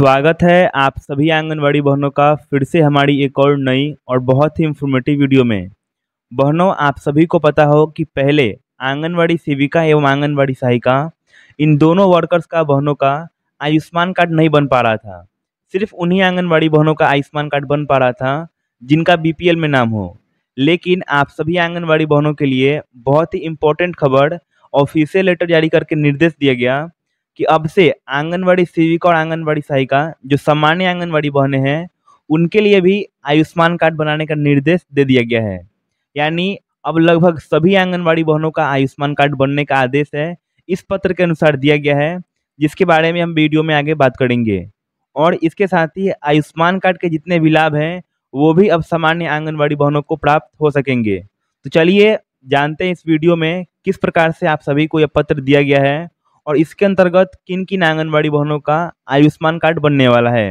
स्वागत है आप सभी आंगनबाड़ी बहनों का फिर से हमारी एक और नई और बहुत ही इन्फॉर्मेटिव वीडियो में बहनों आप सभी को पता हो कि पहले आंगनबाड़ी सेविका एवं आंगनबाड़ी सहायिका इन दोनों वर्कर्स का बहनों का आयुष्मान कार्ड नहीं बन पा रहा था सिर्फ उन्हीं आंगनबाड़ी बहनों का आयुष्मान कार्ड बन पा रहा था जिनका बी में नाम हो लेकिन आप सभी आंगनबाड़ी बहनों के लिए बहुत ही इम्पोर्टेंट खबर ऑफिसियल लेटर जारी करके निर्देश दिया गया कि अब से आंगनबाड़ी सेविका और आंगनबाड़ी सहायिका जो सामान्य आंगनबाड़ी बहने हैं उनके लिए भी आयुष्मान कार्ड बनाने का निर्देश दे दिया गया है यानी अब लगभग सभी आंगनबाड़ी बहनों का आयुष्मान कार्ड बनने का आदेश है इस पत्र के अनुसार दिया गया है जिसके बारे में हम वीडियो में आगे बात करेंगे और इसके साथ ही आयुष्मान कार्ड के जितने भी लाभ हैं वो भी अब सामान्य आंगनबाड़ी बहनों को प्राप्त हो सकेंगे तो चलिए जानते हैं इस वीडियो में किस प्रकार से आप सभी को यह पत्र दिया गया है और इसके अंतर्गत किन किन आंगनबाड़ी बहनों का आयुष्मान कार्ड बनने वाला है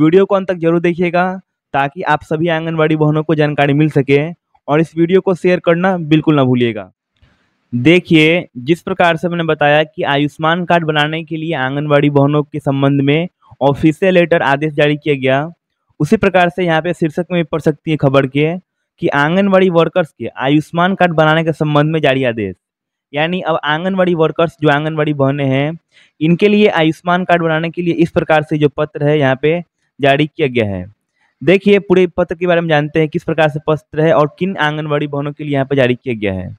वीडियो को अंत तक जरूर देखिएगा ताकि आप सभी आंगनबाड़ी बहनों को जानकारी मिल सके और इस वीडियो को शेयर करना बिल्कुल ना भूलिएगा देखिए जिस प्रकार से मैंने बताया कि आयुष्मान कार्ड बनाने के लिए आंगनबाड़ी बहनों के संबंध में ऑफिसियल लेटर आदेश जारी किया गया उसी प्रकार से यहाँ पे शीर्षक में पढ़ सकती है खबर के कि आंगनबाड़ी वर्कर्स के आयुष्मान कार्ड बनाने के संबंध में जारी आदेश यानी अब आंगनबाड़ी वर्कर्स जो आंगनबाड़ी बहने हैं इनके लिए आयुष्मान कार्ड बनाने के लिए इस प्रकार से जो पत्र है यहाँ पे जारी किया गया है देखिए पूरे पत्र के बारे में जानते हैं किस प्रकार से पत्र है और किन आंगनबाड़ी भवनों के लिए यहाँ पर जारी किया गया है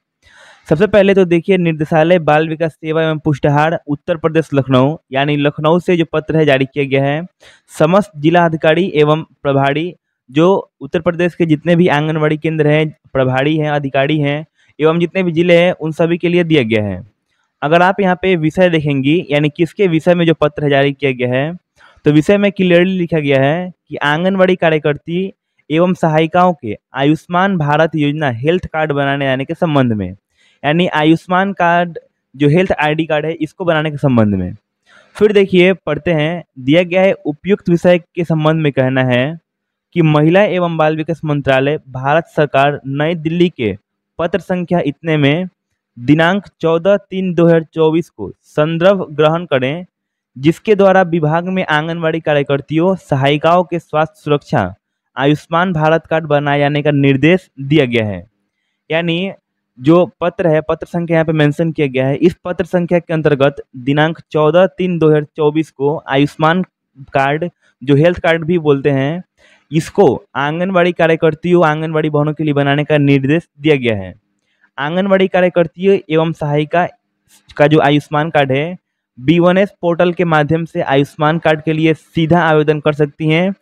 सबसे पहले तो देखिए निर्देशालय बाल विकास सेवा एवं पुष्टाहार उत्तर प्रदेश लखनऊ यानी लखनऊ से जो पत्र है जारी किया गया है समस्त जिला अधिकारी एवं प्रभारी जो उत्तर प्रदेश के जितने भी आंगनबाड़ी केंद्र हैं प्रभारी हैं अधिकारी हैं एवं जितने भी जिले हैं उन सभी के लिए दिया गया है अगर आप यहाँ पे विषय देखेंगी यानी किसके विषय में जो पत्र जारी किया गया है तो विषय में क्लियरली लिखा गया है कि आंगनबाड़ी कार्यकर्ती एवं सहायिकाओं के आयुष्मान भारत योजना हेल्थ कार्ड बनाने जाने के संबंध में यानी आयुष्मान कार्ड जो हेल्थ आईडी कार्ड है इसको बनाने के संबंध में फिर देखिए पढ़ते हैं दिया गया है उपयुक्त विषय के संबंध में कहना है कि महिला एवं बाल विकास मंत्रालय भारत सरकार नई दिल्ली के पत्र संख्या इतने में दिनांक 14 तीन 2024 को संदर्भ ग्रहण करें जिसके द्वारा विभाग में आंगनबाड़ी कार्यकर्तियों सहायिकाओं के स्वास्थ्य सुरक्षा आयुष्मान भारत कार्ड बनाए जाने का निर्देश दिया गया है यानी जो पत्र है पत्र संख्या यहाँ पे मेंशन किया गया है इस पत्र संख्या के अंतर्गत दिनांक 14 तीन 2024 को आयुष्मान कार्ड जो हेल्थ कार्ड भी बोलते हैं इसको आंगनबाड़ी कार्यकर्तियों आंगनबाड़ी भवनों के लिए बनाने का निर्देश दिया गया है आंगनबाड़ी कार्यकर्तियों एवं सहायिका का जो आयुष्मान कार्ड है बी वन एस पोर्टल के माध्यम से आयुष्मान कार्ड के लिए सीधा आवेदन कर सकती हैं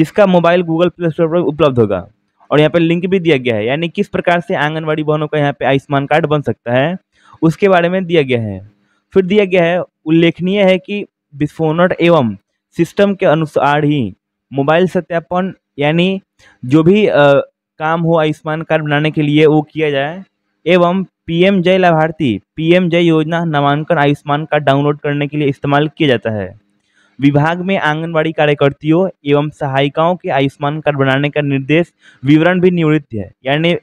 जिसका मोबाइल गूगल प्ले स्टोर पर उपलब्ध होगा और यहाँ पर लिंक भी दिया गया है यानी किस प्रकार से आंगनबाड़ी भवनों का यहाँ पे आयुष्मान कार्ड बन सकता है उसके बारे में दिया गया है फिर दिया गया है उल्लेखनीय है कि विस्फोनट एवं सिस्टम के अनुसार ही मोबाइल सत्यापन यानी जो भी आ, काम हो आयुष्मान कार्ड बनाने के लिए वो किया जाए एवं पीएम जय लाभार्थी पीएम जय योजना नामांकन आयुष्मान कार्ड डाउनलोड करने के लिए इस्तेमाल किया जाता है विभाग में आंगनबाड़ी कार्यकर्तियों एवं सहायिकाओं के आयुष्मान कार्ड बनाने का निर्देश विवरण भी निवृत्त है यानी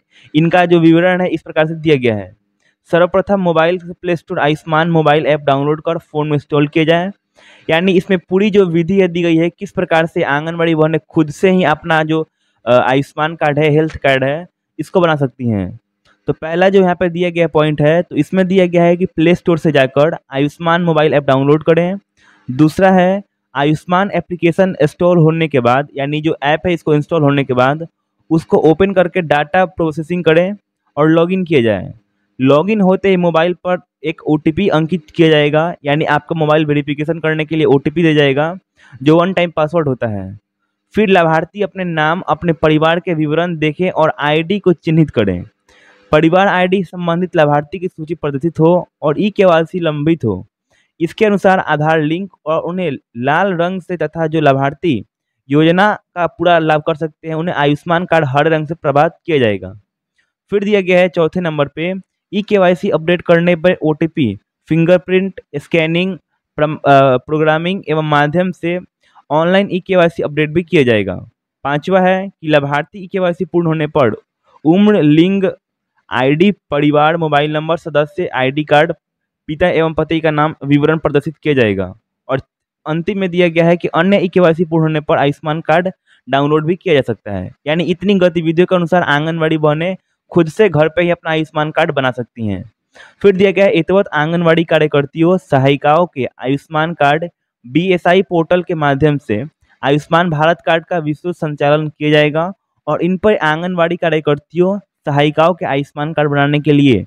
इनका जो विवरण है इस प्रकार से दिया गया है सर्वप्रथम mobile play store Ayushman mobile app download कर फ़ोन में इंस्टॉल किया जाए यानी इसमें पूरी जो विधि है दी गई है किस प्रकार से आंगनबाड़ी बहनें खुद से ही अपना जो आयुष्मान कार्ड है हेल्थ कार्ड है इसको बना सकती हैं तो पहला जो यहाँ पर दिया गया पॉइंट है तो इसमें दिया गया है कि प्ले स्टोर से जाकर आयुष्मान मोबाइल ऐप डाउनलोड करें दूसरा है आयुष्मान एप्लीकेशन इंस्टॉल होने के बाद यानी जो ऐप है इसको इंस्टॉल होने के बाद उसको ओपन करके डाटा प्रोसेसिंग करें और लॉगिन किया जाए लॉगिन होते ही मोबाइल पर एक ओ अंकित किया जाएगा यानी आपका मोबाइल वेरिफिकेशन करने के लिए ओ दे जाएगा जो वन टाइम पासवर्ड होता है फिर लाभार्थी अपने नाम अपने परिवार के विवरण देखें और आईडी को चिन्हित करें परिवार आईडी संबंधित लाभार्थी की सूची प्रदर्शित हो और ई के लंबित हो इसके अनुसार आधार लिंक और उन्हें लाल रंग से तथा जो लाभार्थी योजना का पूरा लाभ कर सकते हैं उन्हें आयुष्मान कार्ड हर रंग से प्रभावित किया जाएगा फिर दिया गया है चौथे नंबर पर ई के अपडेट करने पर ओ फिंगरप्रिंट स्कैनिंग प्रोग्रामिंग एवं माध्यम से ऑनलाइन ई के अपडेट भी किया जाएगा पांचवा है कि लाभार्थी ई e के पूर्ण होने पर उम्र लिंग आईडी परिवार मोबाइल नंबर सदस्य आईडी कार्ड पिता एवं पति का नाम विवरण प्रदर्शित किया जाएगा और अंतिम में दिया गया है कि अन्य ई e के पूर्ण होने पर आयुष्मान कार्ड डाउनलोड भी किया जा सकता है यानी इतनी गतिविधियों के अनुसार आंगनबाड़ी बहने खुद से घर पे ही अपना आयुष्मान कार्ड बना सकती हैं फिर दिया गया है एतवत आंगनवाड़ी कार्यकर्तियों सहायिकाओं के आयुष्मान कार्ड बी पोर्टल के माध्यम से आयुष्मान भारत कार्ड का विस्तृत संचालन किया जाएगा और इन पर आंगनवाड़ी कार्यकर्तियों सहायिकाओं के आयुष्मान कार्ड बनाने के लिए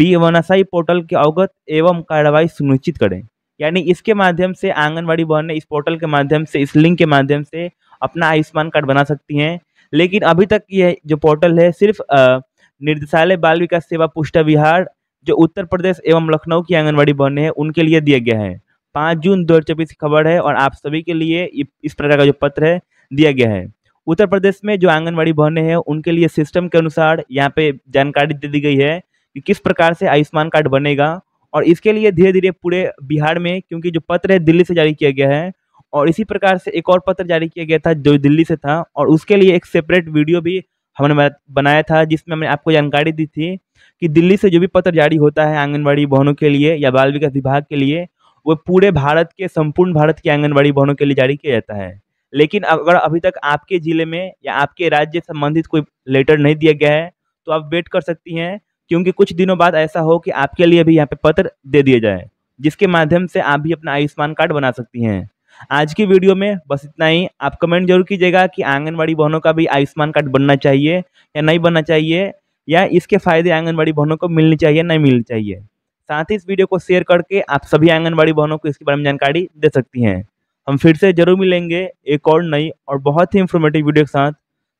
बी एवन पोर्टल के अवगत एवं कार्रवाई सुनिश्चित करें यानी इसके माध्यम से आंगनवाड़ी ने इस पोर्टल के माध्यम से इस लिंक के माध्यम से अपना आयुष्मान कार्ड बना सकती हैं लेकिन अभी तक ये जो पोर्टल है सिर्फ आ, निर्देशालय बाल विकास सेवा पुष्टा विहार जो उत्तर प्रदेश एवं लखनऊ की आंगनबाड़ी बने हैं उनके लिए दिया गया है पाँच जून दो की खबर है और आप सभी के लिए इस प्रकार का जो पत्र है दिया गया है उत्तर प्रदेश में जो आंगनबाड़ी भवन हैं उनके लिए सिस्टम के अनुसार यहाँ पे जानकारी दे दी गई है कि किस प्रकार से आयुष्मान कार्ड बनेगा और इसके लिए धीरे धीरे पूरे बिहार में क्योंकि जो पत्र है दिल्ली से जारी किया गया है और इसी प्रकार से एक और पत्र जारी किया गया था जो दिल्ली से था और उसके लिए एक सेपरेट वीडियो भी हमने बनाया था जिसमें हमने आपको जानकारी दी थी कि दिल्ली से जो भी पत्र जारी होता है आंगनबाड़ी भवनों के लिए या बाल विकास विभाग के लिए वो पूरे भारत के संपूर्ण भारत के आंगनबाड़ी भवनों के लिए जारी किया जाता है लेकिन अगर अभी तक आपके ज़िले में या आपके राज्य संबंधित कोई लेटर नहीं दिया गया है तो आप वेट कर सकती हैं क्योंकि कुछ दिनों बाद ऐसा हो कि आपके लिए भी यहाँ पे पत्र दे दिया जाए जिसके माध्यम से आप भी अपना आयुष्मान कार्ड बना सकती हैं आज की वीडियो में बस इतना ही आप कमेंट जरूर कीजिएगा कि आंगनबाड़ी बहनों का भी आयुष्मान कार्ड बनना चाहिए या नहीं बनना चाहिए या इसके फायदे आंगनबाड़ी बहनों को मिलने चाहिए नहीं मिलने चाहिए साथ ही इस वीडियो को शेयर करके आप सभी आंगनबाड़ी बहनों को इसके बारे में जानकारी दे सकती हैं हम फिर से जरूर मिलेंगे एक और नई और बहुत ही इंफॉर्मेटिव वीडियो के साथ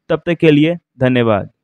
तब तक के लिए धन्यवाद